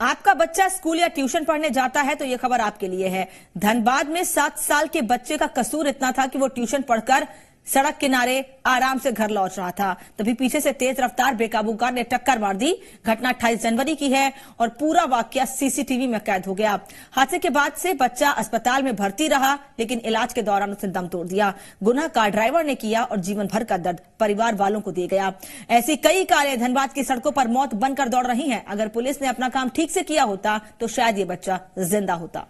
आपका बच्चा स्कूल या ट्यूशन पढ़ने जाता है तो यह खबर आपके लिए है धनबाद में सात साल के बच्चे का कसूर इतना था कि वो ट्यूशन पढ़कर सड़क किनारे आराम से घर लौट रहा था तभी पीछे से तेज रफ्तार बेकाबू कार ने टक्कर मार दी घटना 28 जनवरी की है और पूरा वाक्य सीसीटीवी में कैद हो गया हादसे के बाद से बच्चा अस्पताल में भर्ती रहा लेकिन इलाज के दौरान उसने दम तोड़ दिया गुना कार ड्राइवर ने किया और जीवन भर का दर्द परिवार वालों को दे गया ऐसी कई कारें धनबाद की सड़कों पर मौत बनकर दौड़ रही है अगर पुलिस ने अपना काम ठीक से किया होता तो शायद ये बच्चा जिंदा होता